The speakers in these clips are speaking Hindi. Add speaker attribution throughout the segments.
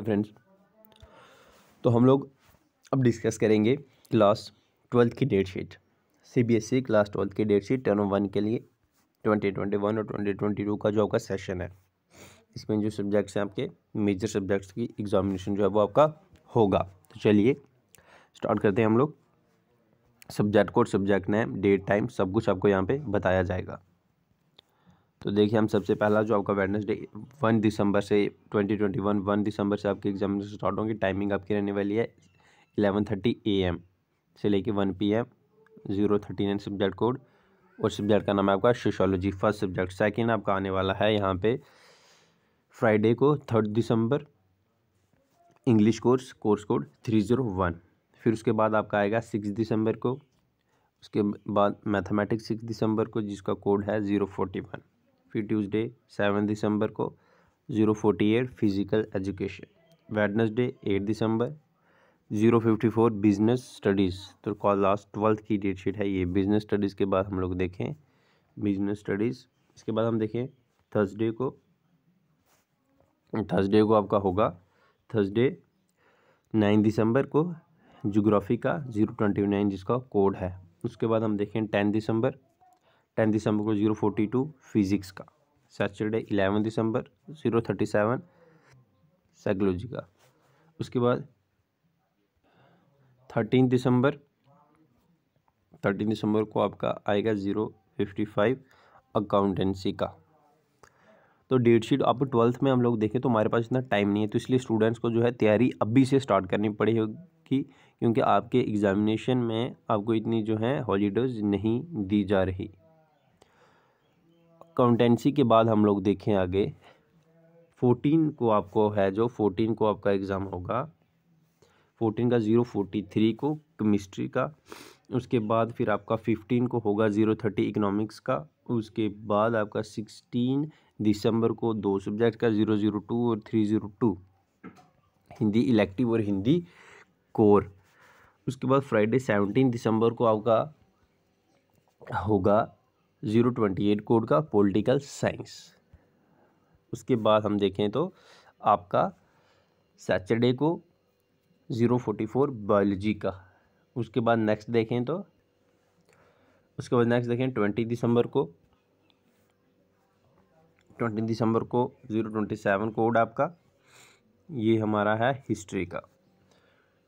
Speaker 1: फ्रेंड्स तो हम लोग अब डिस्कस करेंगे क्लास ट्वेल्थ की date sheet C B S E class twelfth की डेट शीट टर्म वन के लिए ट्वेंटी ट्वेंटी वन और ट्वेंटी ट्वेंटी टू का जो आपका सेशन है इसमें जो सब्जेक्ट्स हैं आपके मेजर सब्जेक्ट्स की एग्जामिनेशन जो है वो आपका होगा तो चलिए स्टार्ट करते हैं हम लोग subject code subject name date time सब कुछ आपको यहाँ पर बताया जाएगा तो देखिए हम सबसे पहला जो आपका वेडनेसडे वन दिसंबर से ट्वेंटी ट्वेंटी वन वन दिसंबर से आपके एग्जाम स्टार्ट होंगे टाइमिंग आपकी रहने वाली है इलेवन थर्टी ए एम से लेके one P M zero thirty nine subject code और सब्जेक्ट का नाम है आपका सोशोलॉजी फर्स्ट सब्जेक्ट सेकेंड आपका आने वाला है यहाँ पर फ्राइडे को थर्ड दिसंबर English course course code three zero one फिर उसके बाद आपका आएगा सिक्स दिसंबर को उसके बाद मैथमेटिक्स सिक्स दिसंबर को जिसका कोड है ज़ीरो फोर्टी वन फिर ट्यूसडे सेवन दिसंबर को zero forty eight physical education Wednesday eight दिसंबर zero fifty four business studies तो कॉल लास्ट ट्वेल्थ की डेट शीट है ये बिजनेस स्टडीज़ के बाद हम लोग देखें बिजनेस स्टडीज़ इसके बाद हम देखें थर्सडे को थर्सडे को आपका होगा थर्सडे नाइन दिसंबर को जोग्राफी का ज़ीरो ट्वेंटी नाइन जिसका कोड है उसके बाद हम देखें टेन दिसंबर टेन दिसंबर को जीरो फोर्टी टू फिजिक्स का सैटरडे इलेवन दिसंबर जीरो थर्टी सेवन साइकोलॉजी का उसके बाद थर्टीन दिसंबर थर्टीन दिसंबर को आपका आएगा ज़ीरो फिफ्टी फाइव अकाउंटेंसी का तो डेट शीट आप ट्वेल्थ में हम लोग देखें तो हमारे पास इतना टाइम नहीं है तो इसलिए स्टूडेंट्स को जो है तैयारी अभी से स्टार्ट करनी पड़ेगी क्योंकि आपके एग्ज़ामिनेशन में आपको इतनी जो है हॉलीडेज नहीं दी जा रही काउंटेंसी के बाद हम लोग देखें आगे फोर्टीन को आपको है जो फोर्टीन को आपका एग्ज़ाम होगा फोर्टीन का ज़ीरो फोर्टी थ्री को केमिस्ट्री का उसके बाद फिर आपका फिफ्टीन को होगा ज़ीरो थर्टी इकनॉमिक्स का उसके बाद आपका सिक्सटीन दिसंबर को दो सब्जेक्ट का ज़ीरो ज़ीरो टू और three zero two Hindi elective और हिंदी कोर उसके बाद फ्राइडे सेवनटीन दिसंबर को आपका होगा ज़ीरो ट्वेंटी एट कोड का पॉलिटिकल साइंस उसके बाद हम देखें तो आपका सैटरडे को ज़ीरो फोर्टी फोर बायोलॉजी का उसके बाद नेक्स्ट देखें तो उसके बाद नेक्स्ट देखें ट्वेंटी दिसंबर को ट्वेंटी दिसंबर को ज़ीरो ट्वेंटी सेवन कोड आपका ये हमारा है हिस्ट्री का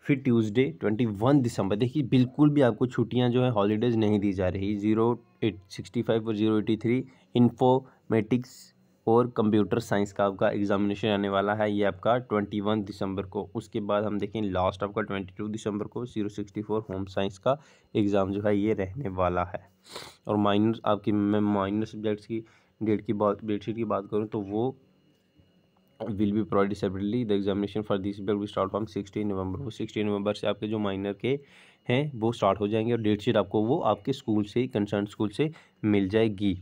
Speaker 1: फिर ट्यूसडे ट्वेंटी वन दिसंबर देखिए बिल्कुल भी आपको छुट्टियां जो है हॉलीडेज़ नहीं दी जा रही जीरो एट सिक्सटी फाइव और जीरो एटी थ्री इन्फोमेटिक्स और कंप्यूटर साइंस का आपका एग्जामिनेशन आने वाला है ये आपका ट्वेंटी वन दिसंबर को उसके बाद हम देखें लास्ट आपका ट्वेंटी टू दिसंबर को zero sixty four home science का एग्ज़ाम जो है ये रहने वाला है और माइनर आपकी मैं माइनर सब्जेक्ट्स की डेट की बात डेटशीट की बात करूँ तो वो will be provide separately the examination for this paper we start from sixteen November वो सिक्सटीन नवंबर से आपके जो माइनर के हैं वो स्टार्ट हो जाएंगे और डेट शीट आपको वो आपके स्कूल से ही कंसर्न स्कूल से मिल जाएगी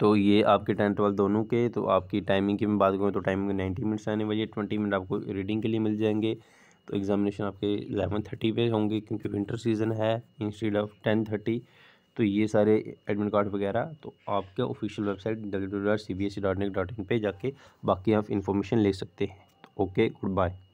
Speaker 1: तो ये आपके टेन ट्वेल्थ दोनों के तो आपकी टाइमिंग की मैं बात करूँ तो टाइमिंग नाइन्टी मिनट्स आने वाली है ट्वेंटी मिनट आपको रीडिंग के लिए मिल जाएंगे तो एग्जामिनेशन आपके एलेवन थर्टी पे होंगे क्योंकि विंटर सीजन है इंस्टीड ऑफ टेन थर्टी तो ये सारे एडमिट कार्ड वगैरह तो आपके official website W W dot C B S C dot net dot in पर जाके बाकी आप इन्फॉर्मेशन ले सकते हैं तो ओके गुड बाय